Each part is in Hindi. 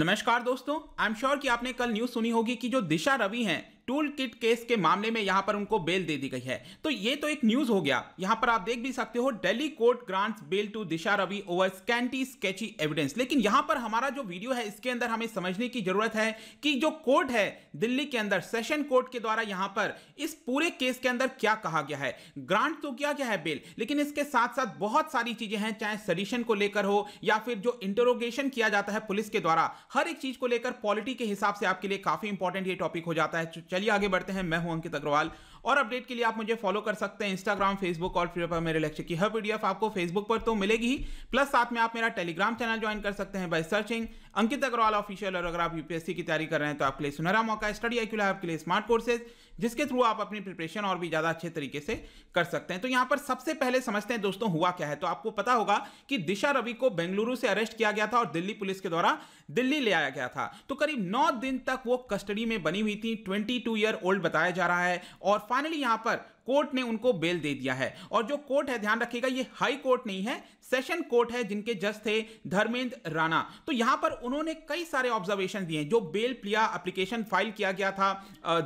नमस्कार दोस्तों आई एम श्योर कि आपने कल न्यूज सुनी होगी कि जो दिशा रवि हैं टूल किट केस के मामले में यहां पर उनको बेल दे दी गई है तो ये तो एक न्यूज हो गया यहां पर आप देख भी सकते हो Delhi court grants bail to Disha Ravi over scanty sketchy evidence लेकिन यहां पर हमारा जो वीडियो है इसके अंदर हमें समझने की जरूरत है कि जो कोर्ट है दिल्ली के अंदर सेशन कोर्ट के द्वारा यहां पर इस पूरे केस के अंदर क्या कहा गया है ग्रांट तो किया गया है बेल लेकिन इसके साथ साथ बहुत सारी चीजें हैं चाहे सडिशन को लेकर हो या फिर जो इंटरोगेशन किया जाता है पुलिस के द्वारा हर एक चीज को लेकर पॉलिटी के हिसाब से आपके लिए काफी इंपॉर्टेंट ये टॉपिक हो जाता है चलिए आगे बढ़ते हैं मैं हूं अंकित अग्रवाल और अपडेट के लिए आप मुझे फॉलो कर सकते हैं इंस्टाग्राम फेसबुक और ट्विटर पर मेरे लेक्चर की हर पीडीएफ आपको फेसबुक पर तो मिलेगी ही प्लस साथ में आप मेरा टेलीग्राम चैनल ज्वाइन कर सकते हैं by searching Ankit Agarwal official और अगर आप यूपीएससी की तैयारी कर रहे हैं तो आपके लिए सुनहरा मौका स्टडी आई आपके लिए स्मार्ट कोर्सेज जिसके थ्रू आप अपनी प्रिपरेशन और भी ज़्यादा अच्छे तरीके से कर सकते हैं तो यहाँ पर सबसे पहले समझते हैं दोस्तों हुआ क्या है तो आपको पता होगा कि दिशा रवि को बेंगलुरु से अरेस्ट किया गया था और दिल्ली पुलिस के द्वारा दिल्ली ले आया गया था तो करीब नौ दिन तक वो कस्टडी में बनी हुई थी ट्वेंटी ईयर ओल्ड बताया जा रहा है और फाइनली यहां पर कोर्ट ने उनको बेल दे दिया है और जो कोर्ट है ध्यान रखिएगा ये हाई कोर्ट नहीं है सेशन कोर्ट है जिनके जज थे धर्मेंद्र राणा तो यहां पर उन्होंने कई सारे ऑब्जर्वेशन दिए जो बेल प्लिया एप्लीकेशन फाइल किया गया था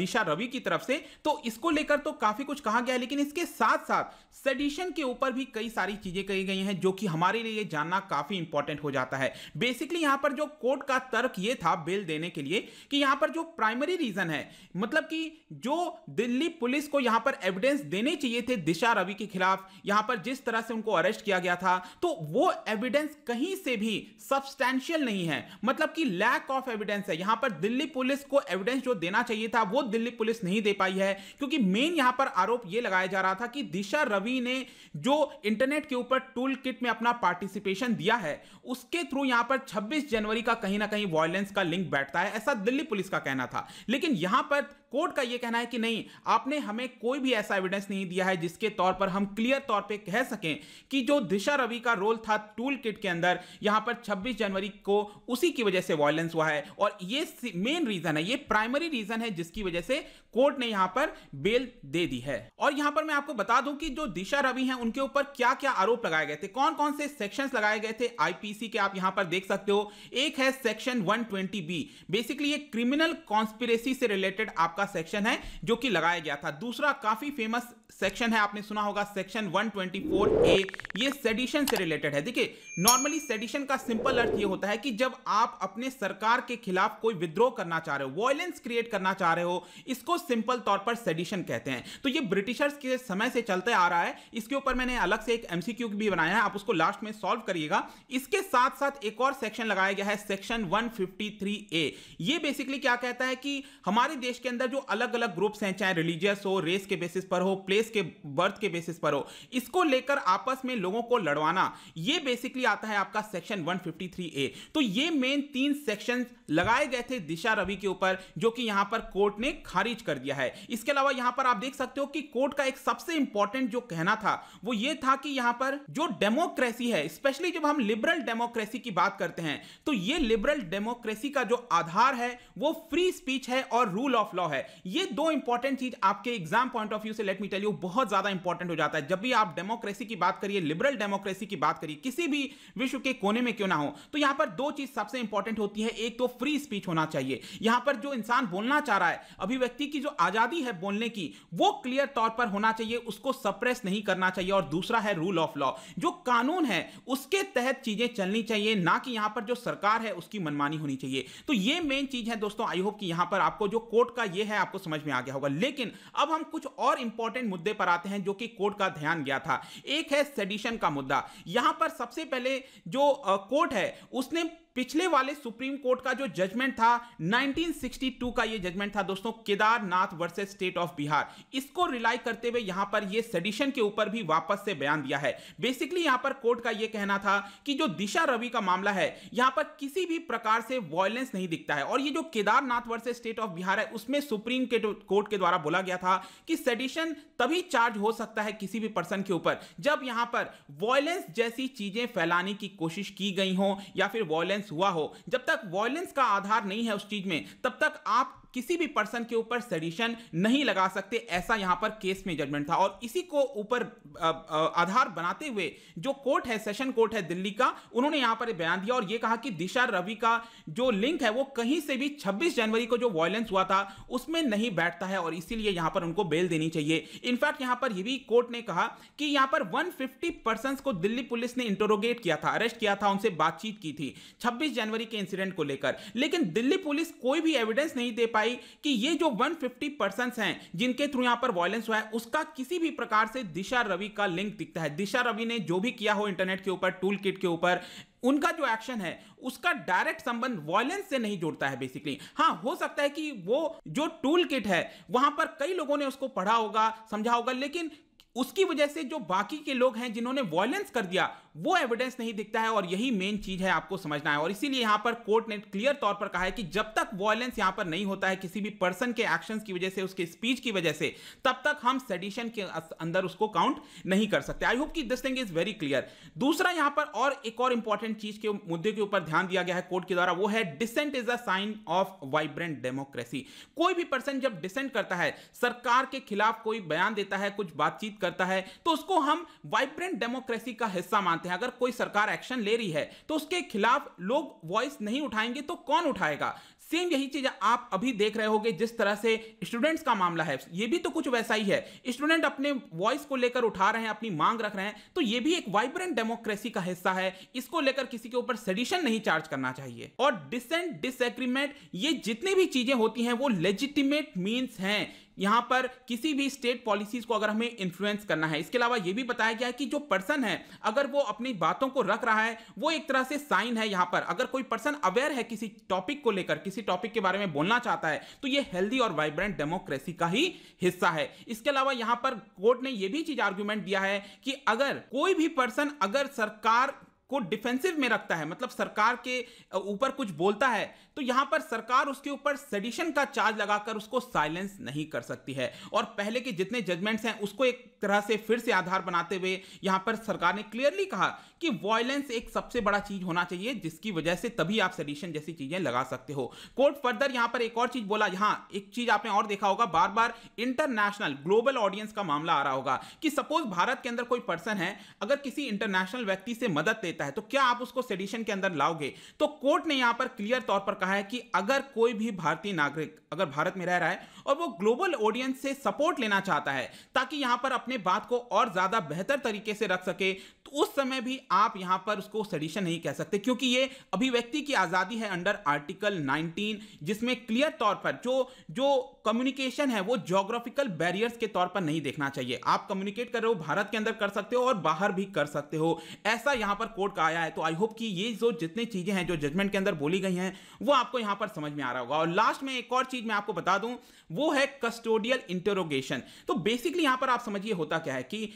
दिशा रवि की तरफ से तो इसको लेकर तो काफी कुछ कहा गया है लेकिन इसके साथ साथ सेडिशन के ऊपर भी कई सारी चीजें कही गई हैं जो कि हमारे लिए जानना काफी इंपॉर्टेंट हो जाता है बेसिकली यहां पर जो कोर्ट का तर्क यह था बेल देने के लिए कि यहां पर जो प्राइमरी रीजन है मतलब कि जो दिल्ली पुलिस को यहां पर एविडेंस एविडेंस देने चाहिए थे दिशा रवि के खिलाफ यहां पर जिस तरह से उनको अरेस्ट किया गया था तो वो एविडेंस कहीं से भी सब्सटैंशियल नहीं है मतलब कि लैक ऑफ एविडेंस है यहां पर दिल्ली पुलिस को एविडेंस जो देना चाहिए था वो दिल्ली पुलिस नहीं दे पाई है क्योंकि मेन यहां पर आरोप यह लगाया जा रहा था कि दिशा रवि ने जो इंटरनेट के ऊपर टूल में अपना पार्टिसिपेशन दिया है उसके थ्रू यहां पर छब्बीस जनवरी का कहीं ना कहीं वॉयलेंस का लिंक बैठता है ऐसा दिल्ली पुलिस का कहना था लेकिन यहां पर कोर्ट का यह कहना है कि नहीं आपने हमें कोई भी ऐसा एविडेंस नहीं दिया है जिसके तौर पर हम क्लियर तौर पर कह सकें कि जो दिशा रवि का रोल था टूल किट के अंदर यहां पर 26 जनवरी को उसी की वजह से वायलेंस हुआ है और ये मेन रीजन है ये प्राइमरी रीजन है जिसकी वजह से कोर्ट ने यहां पर बेल दे दी है और यहां पर मैं आपको बता दूं कि जो दिशा रवि हैं उनके ऊपर क्या क्या आरोप लगाए गए थे कौन कौन से सेक्शंस लगाए गए थे आईपीसी के आप यहां पर देख सकते हो एक है सेक्शन 120 बी बेसिकली ये क्रिमिनल कॉन्स्पिरेसी से रिलेटेड आपका आपका सेक्शन है जो कि लगाया गया था दूसरा काफी फेमस सेक्शन है आपने सुना होगा सेक्शन 124 ए ये सेडिशन से रिलेटेड है देखिए नॉर्मली सेडिशन का सिंपल अर्थ ये होता है कि जब आप अपने सरकार के खिलाफ कोई विद्रोह करना चाह रहे हो वॉयलेंस क्रिएट करना चाह रहे हो इसको सिंपल तौर पर सेडिशन कहते हैं तो ये ब्रिटिशर्स के समय से चलते आ रहा है इसके ऊपर मैंने अलग से एक एमसीक्यू भी बनाया है आप उसको लास्ट में सॉल्व करिएगा इसके साथ साथ एक और सेक्शन लगाया गया है सेक्शन वन ए ये बेसिकली क्या कहता है कि हमारे देश के अंदर जो अलग अलग ग्रुप्स हैं चाहे रिलीजियस हो रेस के बेसिस पर हो प्लेस के बर्थ के बेसिस पर हो इसको लेकर आपस में लोगों को लड़वाना ये बेसिकली आता है आपका सेक्शन 153 ए तो ये मेन तीन सेक्शन लगाए गए थे दिशा रवि के ऊपर जो कि यहां पर कोर्ट ने खारिज कर दिया है इसके अलावा यहां पर आप देख सकते हो कि कोर्ट का एक सबसे इंपॉर्टेंट जो कहना था वो ये था कि यहां पर जो डेमोक्रेसी है स्पेशली जब हम लिबरल डेमोक्रेसी की बात करते हैं तो ये लिबरल डेमोक्रेसी का जो आधार है वो फ्री स्पीच है और रूल ऑफ लॉ है है ये दो इंपॉर्टेंट चीज आपके एग्जाम पॉइंट ऑफ व्यू से लेट मी टेल यू बहुत ज्यादा इंपॉर्टेंट हो जाता है जब भी आप डेमोक्रेसी की बात करिए लिबरल डेमोक्रेसी की बात करिए किसी भी विश्व के कोने में क्यों ना हो तो यहां पर दो चीज सबसे इंपॉर्टेंट होती है एक तो फ्री स्पीच होना चाहिए यहां पर जो इंसान बोलना चाह रहा है अभिव्यक्ति की जो आजादी है बोलने की वो क्लियर तौर पर होना चाहिए उसको सप्रेस नहीं करना चाहिए और दूसरा है रूल ऑफ लॉ जो कानून है उसके तहत चीजें चलनी चाहिए ना कि यहां पर जो सरकार है उसकी मनमानी होनी चाहिए तो ये मेन चीज है दोस्तों आई होप कि यहां पर आपको जो कोर्ट का ये है आपको समझ में आ गया होगा लेकिन अब हम कुछ और इंपॉर्टेंट मुद्दे पर आते हैं जो कि कोर्ट का ध्यान गया था एक है सेडिशन का मुद्दा यहां पर सबसे पहले जो कोर्ट है उसने पिछले वाले सुप्रीम कोर्ट का जो जजमेंट था 1962 का ये जजमेंट था दोस्तों Kedarnath versus state of Bihar इसको रिलाई करते हुए यहां पर ये सेडिशन के ऊपर भी वापस से बयान दिया है बेसिकली यहां पर कोर्ट का ये कहना था कि जो दिशा रवि का मामला है यहां पर किसी भी प्रकार से वॉयलेंस नहीं दिखता है और ये जो Kedarnath versus state of Bihar है उसमें सुप्रीम कोर्ट के द्वारा बोला गया था कि सेडिशन तभी चार्ज हो सकता है किसी भी पर्सन के ऊपर जब यहां पर वॉयलेंस जैसी चीजें फैलाने की कोशिश की गई हो या फिर वॉयलेंस वायलेंस हुआ हो जब तक वायलेंस का आधार नहीं है उस चीज में तब तक आप किसी भी पर्सन के ऊपर सडिशन नहीं लगा सकते ऐसा यहां पर केस में जजमेंट था और इसी को ऊपर आधार बनाते हुए जो कोर्ट है सेशन कोर्ट है दिल्ली का उन्होंने यहां पर बयान दिया और यह कहा कि दिशा रवि का जो लिंक है वो कहीं से भी 26 जनवरी को जो वॉयलेंस हुआ था उसमें नहीं बैठता है और इसीलिए यहां पर उनको बेल देनी चाहिए इनफैक्ट यहां पर यह भी कोर्ट ने कहा कि यहां पर 150 फिफ्टी को दिल्ली पुलिस ने इंटरोगेट किया था अरेस्ट किया था उनसे बातचीत की थी छब्बीस जनवरी के इंसिडेंट को लेकर लेकिन दिल्ली पुलिस कोई भी एविडेंस नहीं दे पाई आई कि ये जो 150 पर्सन हैं जिनके थ्रू यहां पर वॉयलेंस हुआ है उसका किसी भी प्रकार से दिशा रवि का लिंक दिखता है दिशा रवि ने जो भी किया हो इंटरनेट के ऊपर टूल किट के ऊपर उनका जो एक्शन है उसका डायरेक्ट संबंध वॉयलेंस से नहीं जुड़ता है बेसिकली हाँ हो सकता है कि वो जो टूल किट है वहां पर कई लोगों ने उसको पढ़ा होगा समझा होगा लेकिन उसकी वजह से जो बाकी के लोग हैं जिन्होंने वॉयलेंस कर दिया वो एविडेंस नहीं दिखता है और यही मेन चीज है आपको समझना है और इसीलिए यहां पर कोर्ट ने क्लियर तौर पर कहा है कि जब तक वॉयलेंस यहां पर नहीं होता है किसी भी पर्सन के एक्शंस की वजह से उसके स्पीच की वजह से तब तक हम सेडिशन के अंदर उसको काउंट नहीं कर सकते आई होप की this thing is very clear दूसरा यहां पर और एक और इंपॉर्टेंट चीज के मुद्दे के ऊपर ध्यान दिया गया है कोर्ट के द्वारा वो है dissent is a sign of vibrant democracy कोई भी पर्सन जब डिसेंट करता है सरकार के खिलाफ कोई बयान देता है कुछ बातचीत करता है तो उसको हम वाइब्रेंट डेमोक्रेसी का हिस्सा मानते हैं अगर कोई सरकार एक्शन ले रही है तो उसके खिलाफ लोग वॉइस नहीं उठाएंगे तो कौन उठाएगा सेम यही चीज आप अभी देख रहे होगे जिस तरह से स्टूडेंट्स का मामला है ये भी तो कुछ वैसा ही है स्टूडेंट अपने वॉइस को लेकर उठा रहे हैं अपनी मांग रख रहे हैं तो ये भी एक वाइब्रेंट डेमोक्रेसी का हिस्सा है इसको लेकर किसी के ऊपर सेडिशन नहीं चार्ज करना चाहिए और डिसेंट डिसएग्रीमेंट ये जितनी भी चीजें होती हैं वो लेजिटिमेट मीन्स हैं यहाँ पर किसी भी स्टेट पॉलिसीज को अगर हमें इन्फ्लुएंस करना है इसके अलावा यह भी बताया गया है कि जो पर्सन है अगर वो अपनी बातों को रख रहा है वो एक तरह से साइन है यहाँ पर अगर कोई पर्सन अवेयर है किसी टॉपिक को लेकर किसी टॉपिक के बारे में बोलना चाहता है तो ये हेल्दी और वाइब्रेंट डेमोक्रेसी का ही हिस्सा है इसके अलावा यहाँ पर कोर्ट ने यह भी चीज आर्ग्यूमेंट दिया है कि अगर कोई भी पर्सन अगर सरकार को डिफेंसिव में रखता है मतलब सरकार के ऊपर कुछ बोलता है तो यहां पर सरकार उसके ऊपर सेडिशन का चार्ज लगाकर उसको साइलेंस नहीं कर सकती है और पहले के जितने जजमेंट्स हैं उसको एक तरह से फिर से आधार बनाते हुए यहां पर सरकार ने क्लियरली कहा कि वॉयलेंस एक सबसे बड़ा चीज होना चाहिए जिसकी वजह से तभी आप सडिशन जैसी चीजें लगा सकते हो कोर्ट फर्दर यहां पर एक और चीज बोला यहां एक चीज आपने और देखा होगा बार बार इंटरनेशनल ग्लोबल ऑडियंस का मामला आ रहा होगा कि सपोज भारत के अंदर कोई पर्सन है अगर किसी इंटरनेशनल व्यक्ति से मदद लेता है तो क्या आप उसको सेडिशन के अंदर लाओगे तो कोर्ट ने यहां पर क्लियर तौर पर कहा है कि अगर कोई भी भारतीय नागरिक अगर भारत में रह रहा है और वो ग्लोबल ऑडियंस से सपोर्ट लेना चाहता है ताकि यहां पर अपने अपने बात को और ज़्यादा बेहतर तरीके से रख सके तो उस समय भी आप यहां पर उसको सडिशन नहीं कह सकते क्योंकि ये अभिव्यक्ति की आज़ादी है अंडर आर्टिकल 19 जिसमें क्लियर तौर पर जो जो कम्युनिकेशन है वो जोग्राफिकल बैरियर्स के तौर पर नहीं देखना चाहिए आप कम्युनिकेट कर रहे हो भारत के अंदर कर सकते हो और बाहर भी कर सकते हो ऐसा यहां पर कोर्ट का आया है तो आई होप कि ये जो जितनी चीज़ें हैं जो जजमेंट के अंदर बोली गई हैं वो आपको यहां पर समझ में आ रहा होगा और लास्ट में एक और चीज़ मैं आपको बता दूं वो है कस्टोडियल इंटरोगेशन तो बेसिकली यहां पर आप समझिए होता क्या है कि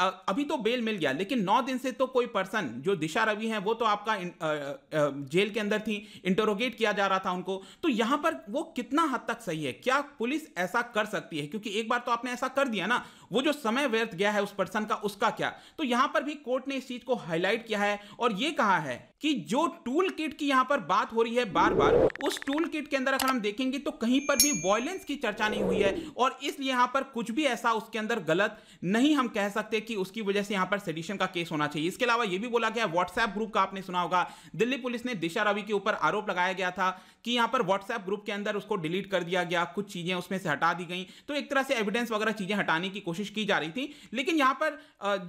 अभी तो बेल मिल गया लेकिन नौ दिन से तो कोई पर्सन जो दिशा रवि हैं वो तो आपका इन, आ, आ, जेल के अंदर थी इंटरोगेट किया जा रहा था उनको तो यहां पर वो कितना हद तक सही है क्या पुलिस ऐसा कर सकती है क्योंकि एक बार तो आपने ऐसा कर दिया ना वो जो समय व्यर्थ गया है उस पर्सन का उसका क्या तो यहां पर भी कोर्ट ने इस चीज को हाईलाइट किया है और ये कहा है कि जो टूल किट की यहां पर बात हो रही है बार बार उस टूल किट के अंदर अगर हम देखेंगे तो कहीं पर भी वॉयलेंस की चर्चा नहीं हुई है और इसलिए यहां पर कुछ भी ऐसा उसके अंदर गलत नहीं हम कह सकते कि उसकी वजह से यहां पर सेडिशन का केस होना चाहिए इसके अलावा यह भी बोला गया व्हाट्सएप ग्रुप का आपने सुना होगा दिल्ली पुलिस ने दिशा रवि के ऊपर आरोप लगाया गया था कि यहां पर व्हाट्सएप ग्रुप के अंदर उसको डिलीट कर दिया गया कुछ चीजें उसमें से हटा दी गई तो एक तरह से एविडेंस वगैरह चीजें हटाने की कोशिश की जा रही थी लेकिन यहां पर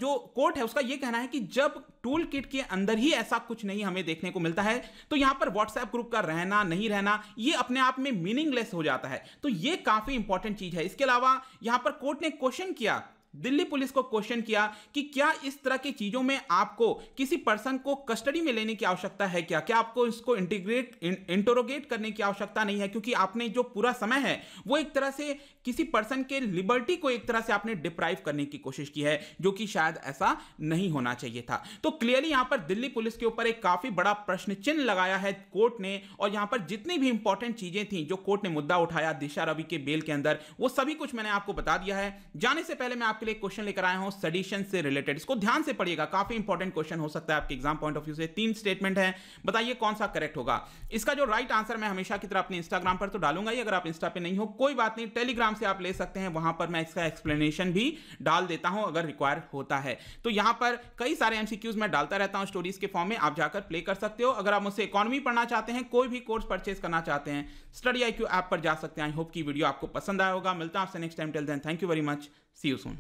जो कोर्ट है उसका यह कहना है कि जब टूल किट के अंदर ही ऐसा कुछ नहीं नहीं हमें देखने को मिलता है तो यहां पर व्हाट्सएप ग्रुप का रहना नहीं रहना ये अपने आप में मीनिंगलेस हो जाता है तो ये काफी इंपॉर्टेंट चीज है इसके अलावा यहां पर कोर्ट ने क्वेश्चन किया दिल्ली पुलिस को क्वेश्चन किया कि क्या इस तरह की चीजों में आपको किसी पर्सन को कस्टडी में लेने की आवश्यकता है क्या क्या आपको इसको इंटीग्रेट इंटोरोगेट करने की आवश्यकता नहीं है क्योंकि आपने जो पूरा समय है वो एक तरह से किसी पर्सन के लिबर्टी को एक तरह से आपने डिप्राइव करने की कोशिश की है जो कि शायद ऐसा नहीं होना चाहिए था तो क्लियरली यहां पर दिल्ली पुलिस के ऊपर एक काफी बड़ा प्रश्न चिन्ह लगाया है कोर्ट ने और यहां पर जितनी भी इंपॉर्टेंट चीजें थी जो कोर्ट ने मुद्दा उठाया दिशा रवि के बेल के अंदर वो सभी कुछ मैंने आपको बता दिया है जाने से पहले मैं आपको आपके लिए क्वेश्चन लेकर आया हूं सडिशन से रिलेटेड इसको ध्यान से पढ़िएगा काफी इंपॉर्टेंट क्वेश्चन हो सकता है आपके एग्जाम पॉइंट ऑफ व्यू से तीन स्टेटमेंट है बताइए कौन सा करेक्ट होगा इसका जो राइट आंसर मैं हमेशा की तरह अपने इंस्टाग्राम पर तो डालूंगा ही अगर आप इंस्टा पे नहीं हो कोई बात नहीं टेलीग्राम से आप ले सकते हैं वहां पर मैं इसका एक्सप्लेनेशन भी डाल देता हूं अगर रिक्वायर होता है तो यहां पर कई सारे एमसीक्यूज मैं डालता रहता हूं स्टोरीज के फॉर्म में आप जाकर प्ले कर सकते हो अगर आप मुझसे इकोनॉमी पढ़ना चाहते हैं कोई भी कोर्स परचेज करना चाहते हैं स्टडी आई ऐप पर जा सकते हैं आई होप की वीडियो आपको पसंद आया होगा मिलता है आपसे next time till then thank you very much see you soon